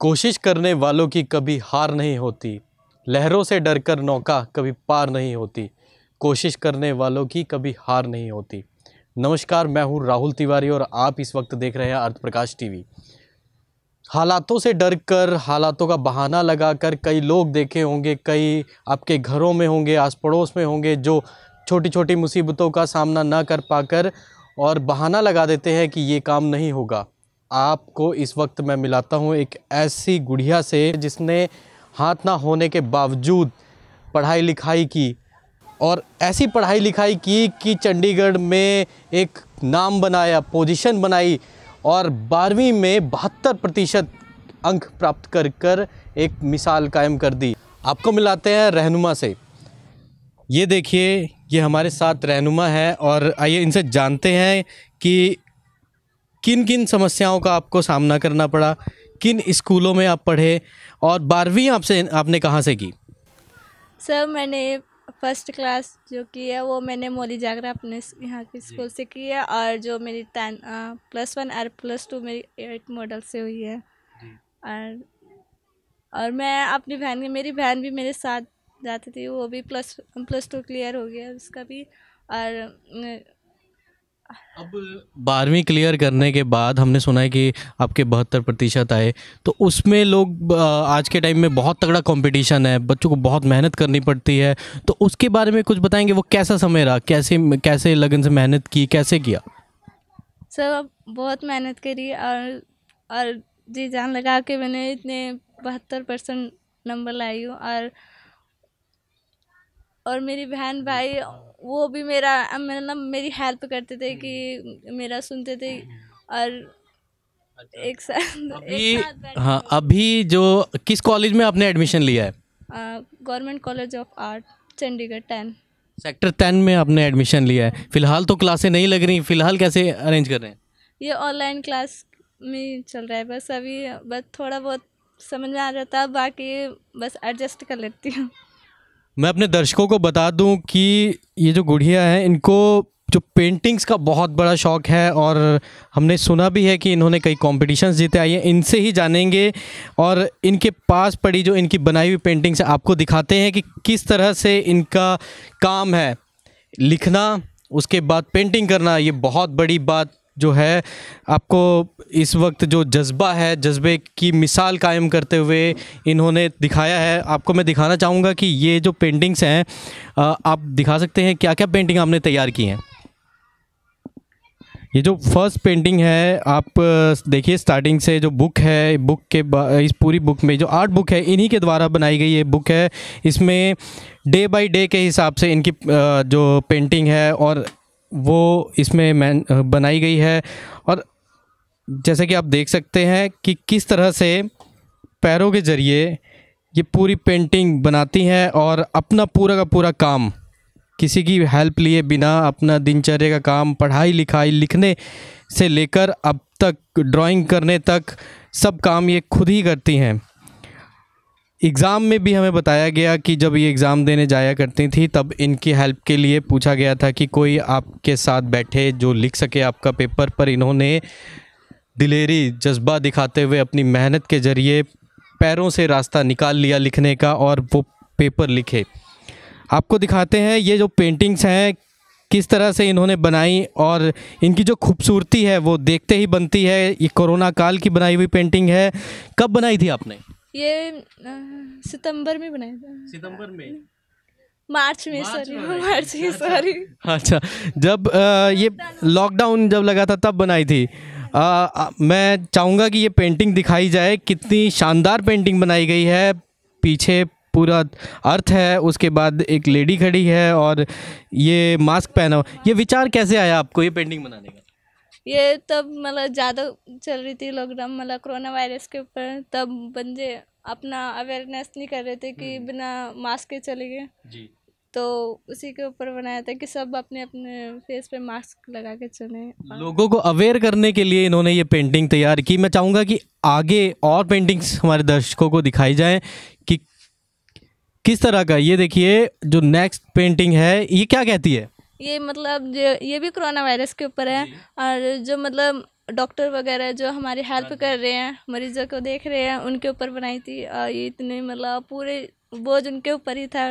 कोशिश करने वालों की कभी हार नहीं होती लहरों से डरकर नौका कभी पार नहीं होती कोशिश करने वालों की कभी हार नहीं होती नमस्कार मैं हूं राहुल तिवारी और आप इस वक्त देख रहे हैं अर्थ प्रकाश टीवी हालातों से डर कर हालातों का बहाना लगाकर कई लोग देखे होंगे कई आपके घरों में होंगे आस पड़ोस में होंगे जो छोटी छोटी मुसीबतों का सामना ना कर पाकर और बहाना लगा देते हैं कि ये काम नहीं होगा आपको इस वक्त मैं मिलाता हूँ एक ऐसी गुड़िया से जिसने हाथ ना होने के बावजूद पढ़ाई लिखाई की और ऐसी पढ़ाई लिखाई की कि चंडीगढ़ में एक नाम बनाया पोजीशन बनाई और बारहवीं में बहत्तर प्रतिशत अंक प्राप्त कर कर एक मिसाल कायम कर दी आपको मिलाते हैं रहनुमा से ये देखिए ये हमारे साथ रहनुमा है और आइए इनसे जानते हैं कि किन किन समस्याओं का आपको सामना करना पड़ा किन स्कूलों में आप पढ़े और बारहवीं आपसे आपने कहाँ से की सर मैंने फर्स्ट क्लास जो की है वो मैंने मोली जागरा अपने यहाँ के स्कूल से की है और जो मेरी टेन प्लस वन और प्लस टू मेरी एट मॉडल से हुई है और और मैं अपनी बहन की मेरी बहन भी मेरे साथ जाती थी वो भी प्लस प्लस टू क्लियर हो गया उसका भी और अब बारहवीं क्लियर करने के बाद हमने सुना है कि आपके बहत्तर प्रतिशत आए तो उसमें लोग आज के टाइम में बहुत तगड़ा कंपटीशन है बच्चों को बहुत मेहनत करनी पड़ती है तो उसके बारे में कुछ बताएंगे वो कैसा समय रहा कैसे कैसे लगन से मेहनत की कैसे किया सर बहुत मेहनत करी और और जी जान लगा के मैंने इतने बहत्तर परसेंट नंबर लाई हूँ और और मेरी बहन भाई वो भी मेरा मतलब मेरी हेल्प करते थे कि हम्म। मेरा सुनते थे हम्म। और अच्छा। एक अच्छा। साथ अभी हाँ अभी जो किस कॉलेज में आपने एडमिशन लिया है government college of art Chandigarh ten sector ten में आपने एडमिशन लिया है फिलहाल तो क्लासें नहीं लग रही फिलहाल कैसे अरेंज कर रहे हैं ये ऑनलाइन क्लास में चल रहा है बस अभी बस थोड़ा बहुत समझ में आ जाता है बाकी बस एडजस्ट कर लेती हूँ मैं अपने दर्शकों को बता दूं कि ये जो गुड़िया है इनको जो पेंटिंग्स का बहुत बड़ा शौक है और हमने सुना भी है कि इन्होंने कई कॉम्पिटिशन्स जीते आई हैं इनसे ही जानेंगे और इनके पास पड़ी जो इनकी बनाई हुई पेंटिंग्स आपको दिखाते हैं कि किस तरह से इनका काम है लिखना उसके बाद पेंटिंग करना ये बहुत बड़ी बात जो है आपको इस वक्त जो जज्बा है जज्बे की मिसाल कायम करते हुए इन्होंने दिखाया है आपको मैं दिखाना चाहूँगा कि ये जो पेंटिंग्स हैं आप दिखा सकते हैं क्या क्या पेंटिंग आपने तैयार की हैं ये जो फर्स्ट पेंटिंग है आप देखिए स्टार्टिंग से जो बुक है बुक के इस पूरी बुक में जो आर्ट बुक है इन्हीं के द्वारा बनाई गई ये बुक है इसमें डे बाय डे के हिसाब से इनकी जो पेंटिंग है और वो इसमें मैन बनाई गई है और जैसे कि आप देख सकते हैं कि किस तरह से पैरों के ज़रिए ये पूरी पेंटिंग बनाती हैं और अपना पूरा का पूरा काम किसी की हेल्प लिए बिना अपना दिनचर्या का काम पढ़ाई लिखाई लिखने से लेकर अब तक ड्राइंग करने तक सब काम ये खुद ही करती हैं एग्ज़ाम में भी हमें बताया गया कि जब ये एग्ज़ाम देने जाया करती थी तब इनकी हेल्प के लिए पूछा गया था कि कोई आपके साथ बैठे जो लिख सके आपका पेपर पर इन्होंने दिलेरी जज्बा दिखाते हुए अपनी मेहनत के ज़रिए पैरों से रास्ता निकाल लिया लिखने का और वो पेपर लिखे आपको दिखाते हैं ये जो पेंटिंग्स हैं किस तरह से इन्होंने बनाई और इनकी जो खूबसूरती है वो देखते ही बनती है ये कोरोना काल की बनाई हुई पेंटिंग है कब बनाई थी आपने ये सितंबर में बनाया था सितंबर में मार्च में सॉरी मार्च में सॉरी अच्छा।, अच्छा जब आ, ये लॉकडाउन जब लगा था तब बनाई थी आ, आ, मैं चाहूँगा कि ये पेंटिंग दिखाई जाए कितनी शानदार पेंटिंग बनाई गई है पीछे पूरा अर्थ है उसके बाद एक लेडी खड़ी है और ये मास्क पहना ये विचार कैसे आया आपको ये पेंटिंग बनाने का ये तब मतलब ज़्यादा चल रही थी लॉकडाउन मतलब कोरोना वायरस के ऊपर तब बंदे अपना अवेयरनेस नहीं कर रहे थे कि हम्म। बिना मास्क के चले गए तो उसी के ऊपर बनाया था कि सब अपने अपने फेस पे मास्क लगा के चले हाँ। लोगों को अवेयर करने के लिए इन्होंने ये पेंटिंग तैयार की मैं चाहूँगा कि आगे और पेंटिंग्स हमारे दर्शकों को दिखाई जाए कि किस तरह का ये देखिए जो नेक्स्ट पेंटिंग है ये क्या कहती है ये मतलब ये भी कोरोना वायरस के ऊपर है और जो मतलब डॉक्टर वगैरह जो हमारी हेल्प हाँ कर रहे हैं मरीजों को देख रहे हैं उनके ऊपर बनाई थी और ये इतने मतलब पूरे बोझ उनके ऊपर ही था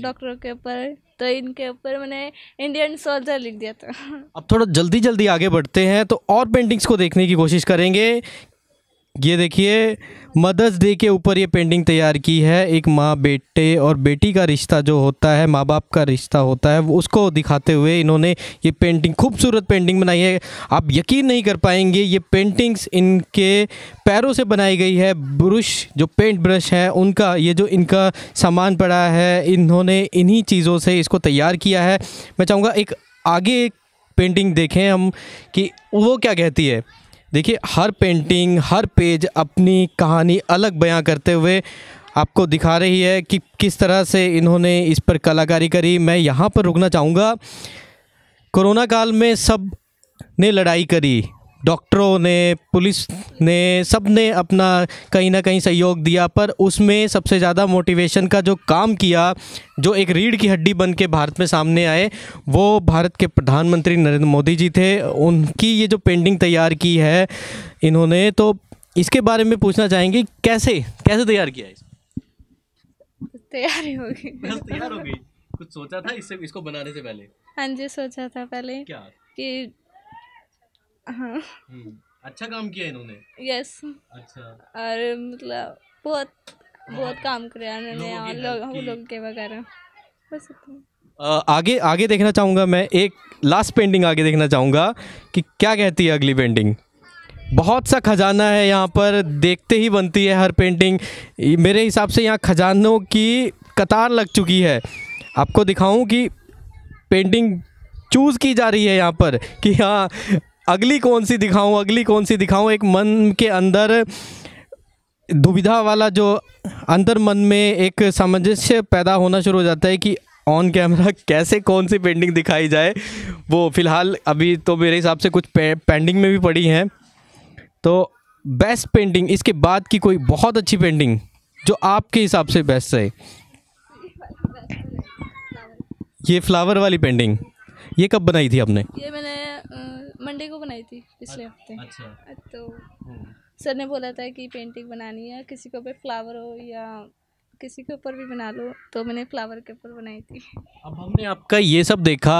डॉक्टरों के ऊपर तो इनके ऊपर मैंने इंडियन सोल्जर लिख दिया था अब थोड़ा जल्दी जल्दी आगे बढ़ते हैं तो और पेंटिंग्स को देखने की कोशिश करेंगे ये देखिए मदर्स डे के ऊपर ये पेंटिंग तैयार की है एक माँ बेटे और बेटी का रिश्ता जो होता है माँ बाप का रिश्ता होता है उसको दिखाते हुए इन्होंने ये पेंटिंग खूबसूरत पेंटिंग बनाई है आप यकीन नहीं कर पाएंगे ये पेंटिंग्स इनके पैरों से बनाई गई है ब्रश जो पेंट ब्रश है उनका ये जो इनका सामान पड़ा है इन्होंने इन्हीं चीज़ों से इसको तैयार किया है मैं चाहूँगा एक आगे पेंटिंग देखें हम कि वो क्या कहती है देखिए हर पेंटिंग हर पेज अपनी कहानी अलग बयां करते हुए आपको दिखा रही है कि किस तरह से इन्होंने इस पर कलाकारी करी मैं यहाँ पर रुकना चाहूँगा कोरोना काल में सब ने लड़ाई करी डॉक्टरों ने पुलिस ने सब ने अपना कहीं ना कहीं सहयोग दिया पर उसमें सबसे ज़्यादा मोटिवेशन का जो काम किया जो एक रीढ़ की हड्डी बन के भारत में सामने आए वो भारत के प्रधानमंत्री नरेंद्र मोदी जी थे उनकी ये जो पेंटिंग तैयार की है इन्होंने तो इसके बारे में पूछना चाहेंगे कैसे कैसे तैयार किया है तैयार हो गई कुछ सोचा था इससे इसको बनाने से पहले हाँ जी सोचा था पहले क्या कि हाँ हम्म, अच्छा काम किया इन्होंने यस अच्छा और मतलब बहुत बहुत हाँ। काम किया इन्होंने और लोग हम लोग के वगैरह बस आगे आगे देखना चाहूँगा मैं एक लास्ट पेंटिंग आगे देखना चाहूँगा कि क्या कहती है अगली पेंटिंग बहुत सा खजाना है यहाँ पर देखते ही बनती है हर पेंटिंग मेरे हिसाब से यहाँ खजानों की कतार लग चुकी है आपको दिखाऊँ कि पेंटिंग चूज़ की जा रही है यहाँ पर कि हाँ अगली कौन सी दिखाऊं अगली कौन सी दिखाऊं एक मन के अंदर दुविधा वाला जो अंतर मन में एक सामंजस्य पैदा होना शुरू हो जाता है कि ऑन कैमरा कैसे कौन सी पेंटिंग दिखाई जाए वो फ़िलहाल अभी तो मेरे हिसाब से कुछ पेंटिंग में भी पड़ी हैं तो बेस्ट पेंटिंग इसके बाद की कोई बहुत अच्छी पेंटिंग जो आपके हिसाब से बेस्ट है ये फ्लावर वाली पेंटिंग ये कब बनाई थी आपने ये मैंने मंडे को बनाई थी पिछले अच्छा, हफ्ते अच्छा तो हम्म। सर ने बोला था कि पेंटिंग बनानी है किसी के ऊपर फ्लावर हो या किसी के ऊपर भी बना लो तो मैंने फ्लावर के ऊपर बनाई थी अब हमने आपका ये सब देखा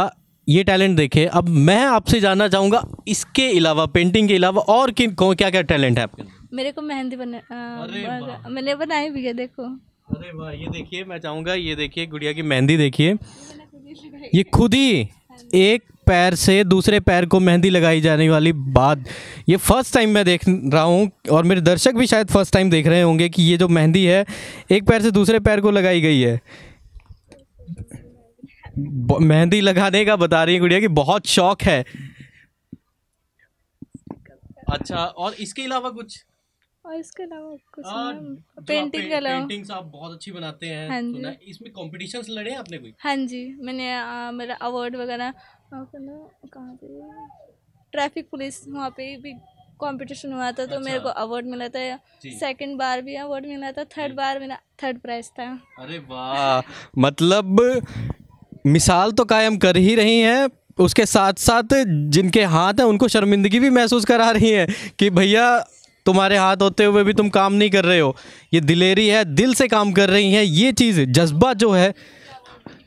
ये टैलेंट देखे अब मैं आपसे जानना चाहूँगा इसके अलावा पेंटिंग के अलावा और किन को क्या क्या टैलेंट है आपके मेरे को मेहंदी बना मैंने बनाई भी है देखो अरे वाह ये देखिए मैं चाहूँगा ये देखिए गुड़िया की मेहंदी देखिए ये खुद ही हाँ एक पैर से दूसरे पैर को मेहंदी लगाई जाने वाली बात ये फर्स्ट टाइम मैं देख रहा हूँ और मेरे दर्शक भी शायद फर्स्ट टाइम देख रहे होंगे कि ये जो मेहंदी है एक पैर से दूसरे पैर को लगाई गई है मेहंदी लगाने का बता रही है गुड़िया कि बहुत शौक है अच्छा और इसके अलावा कुछ और इसके अलावा कुछ आ, पेंटिंग के अलावा पेंटिंग्स आप बहुत अच्छी बनाते हैं हाँ जी इसमें कॉम्पिटिशन्स लड़े हैं आपने कोई हाँ जी मैंने आ, मेरा अवार्ड वगैरह वहाँ ना कहाँ पे ट्रैफिक पुलिस वहाँ पे भी कंपटीशन हुआ था तो अच्छा। मेरे को अवार्ड मिला था सेकंड बार भी अवार्ड मिला था थर्ड बार मिला थर्ड प्राइज था अरे वाह मतलब मिसाल तो कायम कर ही रही हैं उसके साथ साथ जिनके हाथ हैं उनको शर्मिंदगी भी महसूस करा रही हैं कि भैया तुम्हारे हाथ होते हुए भी तुम काम नहीं कर रहे हो ये दिलेरी है दिल से काम कर रही हैं ये चीज़ जज्बा जो है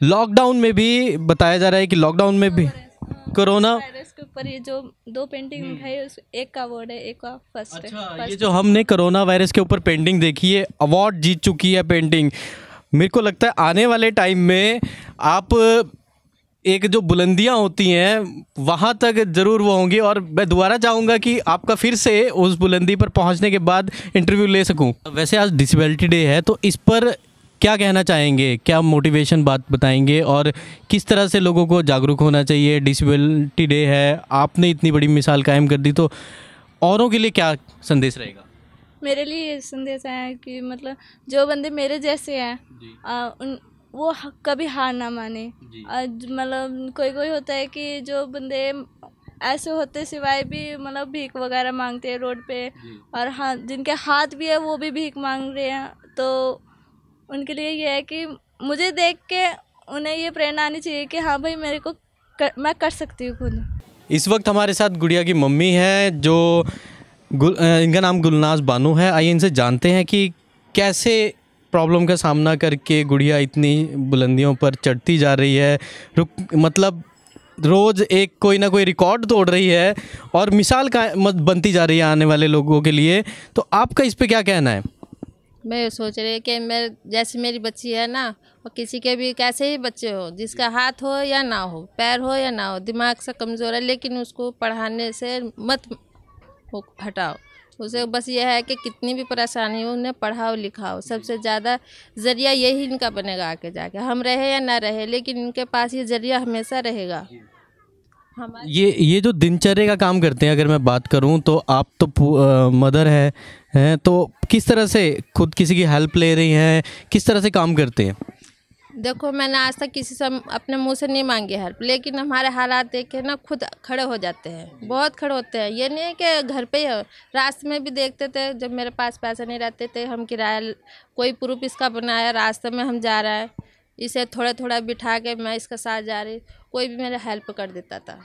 लॉकडाउन में भी बताया जा रहा है कि लॉकडाउन में भी हाँ, हाँ, कोरोना के ऊपर ये जो दो पेंटिंग हम्म। है एक का अवार्ड है एक का फर्स्ट अच्छा, है फर्स्ट ये जो हमने कोरोना वायरस के ऊपर पेंटिंग देखी है अवार्ड जीत चुकी है पेंटिंग मेरे को लगता है आने वाले टाइम में आप एक जो बुलंदियां होती हैं वहाँ तक ज़रूर वो होंगी और मैं दोबारा चाहूँगा कि आपका फिर से उस बुलंदी पर पहुँचने के बाद इंटरव्यू ले सकूँ वैसे आज डिसबिलिटी डे है तो इस पर क्या कहना चाहेंगे क्या मोटिवेशन बात बताएंगे और किस तरह से लोगों को जागरूक होना चाहिए डिसबिलिटी डे है आपने इतनी बड़ी मिसाल कायम कर दी तो औरों के लिए क्या संदेश रहेगा मेरे लिए संदेश है कि मतलब जो बंदे मेरे जैसे हैं उन वो कभी हार ना माने मतलब कोई कोई होता है कि जो बंदे ऐसे होते सिवाय भी मतलब भीख वगैरह मांगते हैं रोड पे और हाँ जिनके हाथ भी है वो भी भीख मांग रहे हैं तो उनके लिए ये है कि मुझे देख के उन्हें ये प्रेरणा आनी चाहिए कि हाँ भाई मेरे को कर, मैं कर सकती हूँ खुद इस वक्त हमारे साथ गुड़िया की मम्मी है जो गुल, इनका नाम गुलनाज बानू है आइए इनसे जानते हैं कि कैसे प्रॉब्लम का सामना करके गुड़िया इतनी बुलंदियों पर चढ़ती जा रही है रुक मतलब रोज़ एक कोई ना कोई रिकॉर्ड तोड़ रही है और मिसाल का बनती जा रही है आने वाले लोगों के लिए तो आपका इस पर क्या कहना है मैं सोच रही कि मैं जैसे मेरी बच्ची है ना और किसी के भी कैसे ही बच्चे हो जिसका हाथ हो या ना हो पैर हो या ना हो दिमाग से कमज़ोर है लेकिन उसको पढ़ाने से मत हटाओ उसे बस यह है कि कितनी भी परेशानी हो उन्हें पढ़ाओ लिखाओ सबसे ज़्यादा ज़रिया यही इनका बनेगा आके जाके हम रहे या ना रहे लेकिन इनके पास ये ज़रिया हमेशा रहेगा ये ये जो दिनचर्या का काम करते हैं अगर मैं बात करूं तो आप तो आ, मदर है हैं तो किस तरह से खुद किसी की हेल्प ले रही हैं किस तरह से काम करते हैं देखो मैंने आज तक किसी से अपने मुंह से नहीं मांगी हेल्प लेकिन हमारे हालात देख के ना खुद खड़े हो जाते हैं बहुत खड़े होते हैं ये नहीं है कि घर पे ही रास्ते में भी देखते थे जब मेरे पास पैसे नहीं रहते थे हम किराया कोई प्रूफ इसका बनाया रास्ते में हम जा रहे हैं इसे थोड़ा थोड़ा बिठा के मैं इसका साथ जा रही कोई भी मेरा हेल्प कर देता था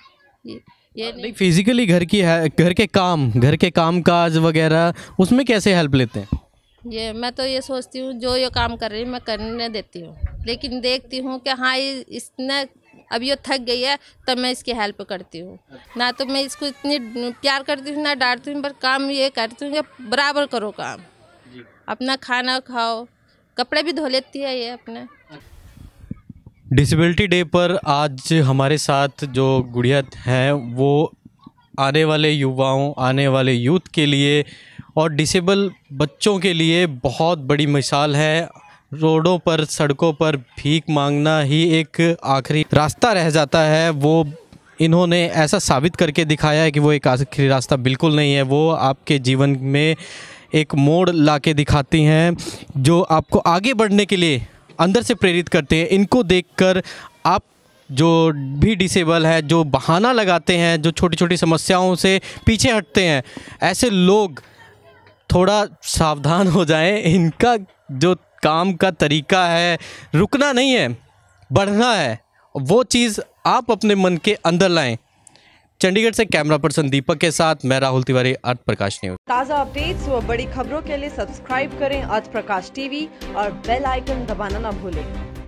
ये ये नहीं फिजिकली घर की है घर के काम घर के काम काज वगैरह उसमें कैसे हेल्प लेते हैं ये मैं तो ये सोचती हूँ जो ये काम कर रही मैं करने देती हूँ लेकिन देखती हूँ कि हाँ इसने अब ये थक गई है तब मैं इसकी हेल्प करती हूँ ना तो मैं इसको इतनी प्यार करती हूँ ना डांटती हूँ पर काम ये करती हूँ कि बराबर करो काम अपना खाना खाओ कपड़े भी धो लेती है ये अपने डिसेबिलिटी डे पर आज हमारे साथ जो गुड़िया हैं वो आने वाले युवाओं आने वाले यूथ के लिए और डिसेबल बच्चों के लिए बहुत बड़ी मिसाल है रोडों पर सड़कों पर भीख मांगना ही एक आखिरी रास्ता रह जाता है वो इन्होंने ऐसा साबित करके दिखाया है कि वो एक आखिरी रास्ता बिल्कुल नहीं है वो आपके जीवन में एक मोड़ ला के दिखाती हैं जो आपको आगे बढ़ने के लिए अंदर से प्रेरित करते हैं इनको देखकर आप जो भी डिसेबल है जो बहाना लगाते हैं जो छोटी छोटी समस्याओं से पीछे हटते हैं ऐसे लोग थोड़ा सावधान हो जाएं इनका जो काम का तरीका है रुकना नहीं है बढ़ना है वो चीज़ आप अपने मन के अंदर लाएं चंडीगढ़ से कैमरा पर्सन दीपक के साथ मैं राहुल तिवारी अर्थ प्रकाश न्यूज ताज़ा अपडेट्स व बड़ी खबरों के लिए सब्सक्राइब करें अर्थ प्रकाश टीवी और बेल आइकन दबाना न भूलें